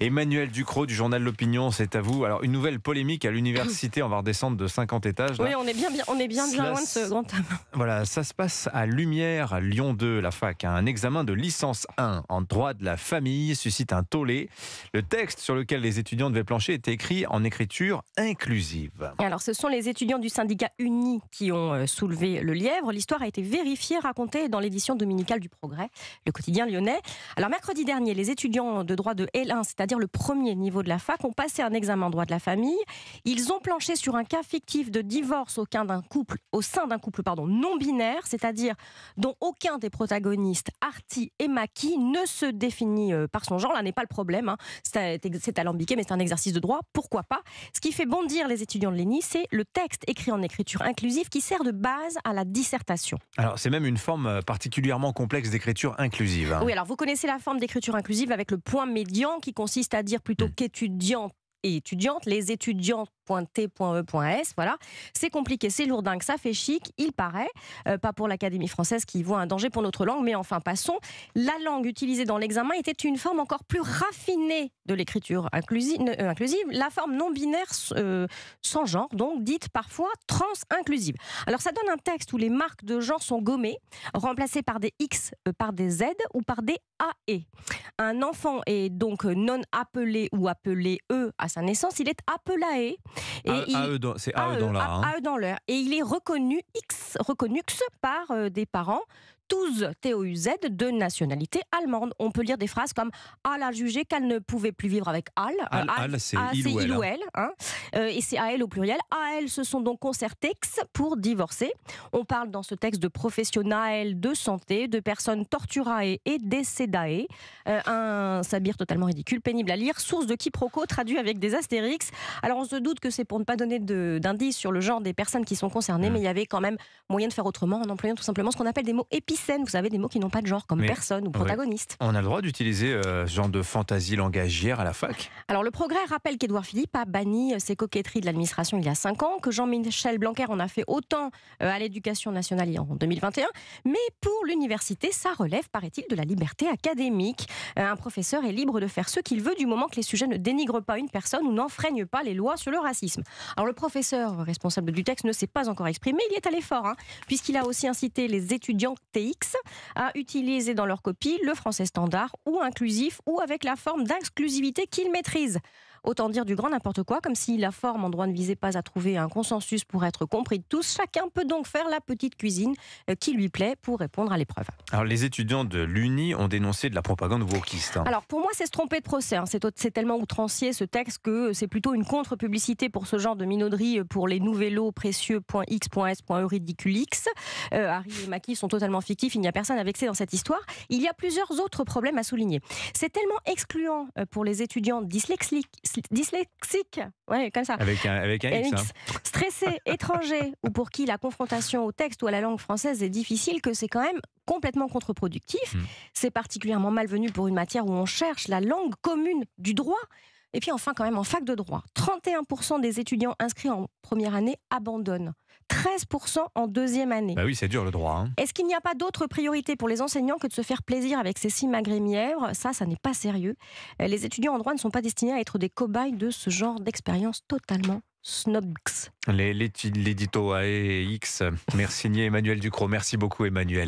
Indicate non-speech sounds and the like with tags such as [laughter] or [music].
Emmanuel Ducrot du journal L'Opinion, c'est à vous. Alors, une nouvelle polémique à l'université. On va redescendre de 50 étages. Oui, on est bien, bien on est bien, loin de ce grand Voilà, ça se passe à Lumière, Lyon 2, la fac. Hein. Un examen de licence 1 en droit de la famille suscite un tollé. Le texte sur lequel les étudiants devaient plancher était écrit en écriture inclusive. Alors, ce sont les étudiants du syndicat Uni qui ont euh, soulevé le lièvre. L'histoire a été vérifiée, racontée dans l'édition dominicale du Progrès, le quotidien lyonnais. Alors, mercredi dernier, les étudiants de droit de et l'un, cest c'est-à-dire le premier niveau de la fac, ont passé un examen droit de la famille. Ils ont planché sur un cas fictif de divorce au, d'un couple, au sein d'un couple pardon, non binaire, c'est-à-dire dont aucun des protagonistes, Artie et Maki, ne se définit euh, par son genre. Là n'est pas le problème, hein. c'est alambiqué, mais c'est un exercice de droit, pourquoi pas. Ce qui fait bondir les étudiants de l'ENI, c'est le texte écrit en écriture inclusive qui sert de base à la dissertation. Alors c'est même une forme euh, particulièrement complexe d'écriture inclusive. Hein. Oui, alors vous connaissez la forme d'écriture inclusive avec le point médian qui consiste à dire plutôt hmm. qu'étudiantes et étudiantes, les étudiantes .t.e.s. Voilà, c'est compliqué, c'est lourdingue, ça fait chic, il paraît. Euh, pas pour l'Académie française qui voit un danger pour notre langue, mais enfin passons. La langue utilisée dans l'examen était une forme encore plus raffinée de l'écriture inclusive, euh, inclusive, la forme non binaire euh, sans genre, donc dite parfois trans-inclusive. Alors ça donne un texte où les marques de genre sont gommées, remplacées par des X, par des Z ou par des AE. Un enfant est donc non appelé ou appelé E à sa naissance, il est appelé et à, e il, à eux dans, c'est à, à, eux dans l'heure. Hein. À, eux dans l'heure. Et il est reconnu X, reconnu X par euh, des parents U T-O-U-Z, de nationalité allemande. On peut lire des phrases comme Al a jugé qu'elle ne pouvait plus vivre avec Al. Euh, Al, c'est il, ou elle. Hein. Hein. Euh, et c'est AL au pluriel. AL se sont donc concertés pour divorcer. On parle dans ce texte de professionnels de santé, de personnes torturae et décédées. Euh, un sabir totalement ridicule, pénible à lire, source de quiproquo traduit avec des astérix. Alors on se doute que c'est pour ne pas donner d'indices sur le genre des personnes qui sont concernées, mm. mais il y avait quand même moyen de faire autrement en employant tout simplement ce qu'on appelle des mots épistémiques vous savez, des mots qui n'ont pas de genre, comme personne ou protagoniste. On a le droit d'utiliser euh, ce genre de fantaisie langagière à la fac Alors le progrès rappelle qu'Édouard Philippe a banni euh, ses coquetteries de l'administration il y a 5 ans, que Jean-Michel Blanquer en a fait autant euh, à l'éducation nationale en 2021. Mais pour l'université, ça relève, paraît-il, de la liberté académique. Un professeur est libre de faire ce qu'il veut du moment que les sujets ne dénigrent pas une personne ou n'enfreignent pas les lois sur le racisme. Alors le professeur responsable du texte ne s'est pas encore exprimé, il y est allé fort, hein, puisqu'il a aussi incité les étudiants TI à utiliser dans leur copie le français standard ou inclusif ou avec la forme d'exclusivité qu'ils maîtrisent. Autant dire du grand n'importe quoi, comme si la forme en droit ne visait pas à trouver un consensus pour être compris de tous. Chacun peut donc faire la petite cuisine euh, qui lui plaît pour répondre à l'épreuve. Alors les étudiants de l'UNI ont dénoncé de la propagande wokiste. Hein. Alors pour moi, c'est se tromper de procès. Hein. C'est tellement outrancier ce texte que c'est plutôt une contre-publicité pour ce genre de minauderie euh, pour les nouvellos précieux .x .s euh, Harry et Maki sont totalement fictifs, il n'y a personne à vexer dans cette histoire. Il y a plusieurs autres problèmes à souligner. C'est tellement excluant pour les étudiants dyslexiques dyslexique, ouais, comme ça. Avec un, avec hein. Stressé, [laughs] étranger, ou pour qui la confrontation au texte ou à la langue française est difficile, que c'est quand même complètement contre-productif. Hmm. C'est particulièrement malvenu pour une matière où on cherche la langue commune du droit. Et puis enfin, quand même, en fac de droit, 31% des étudiants inscrits en première année abandonnent. 13% en deuxième année. Bah oui, c'est dur le droit. Hein. Est-ce qu'il n'y a pas d'autre priorité pour les enseignants que de se faire plaisir avec ces six magrémièvres Ça, ça n'est pas sérieux. Euh, les étudiants en droit ne sont pas destinés à être des cobayes de ce genre d'expérience totalement snobx. L'édito AEX. Merci Emmanuel Ducrot. Merci beaucoup Emmanuel.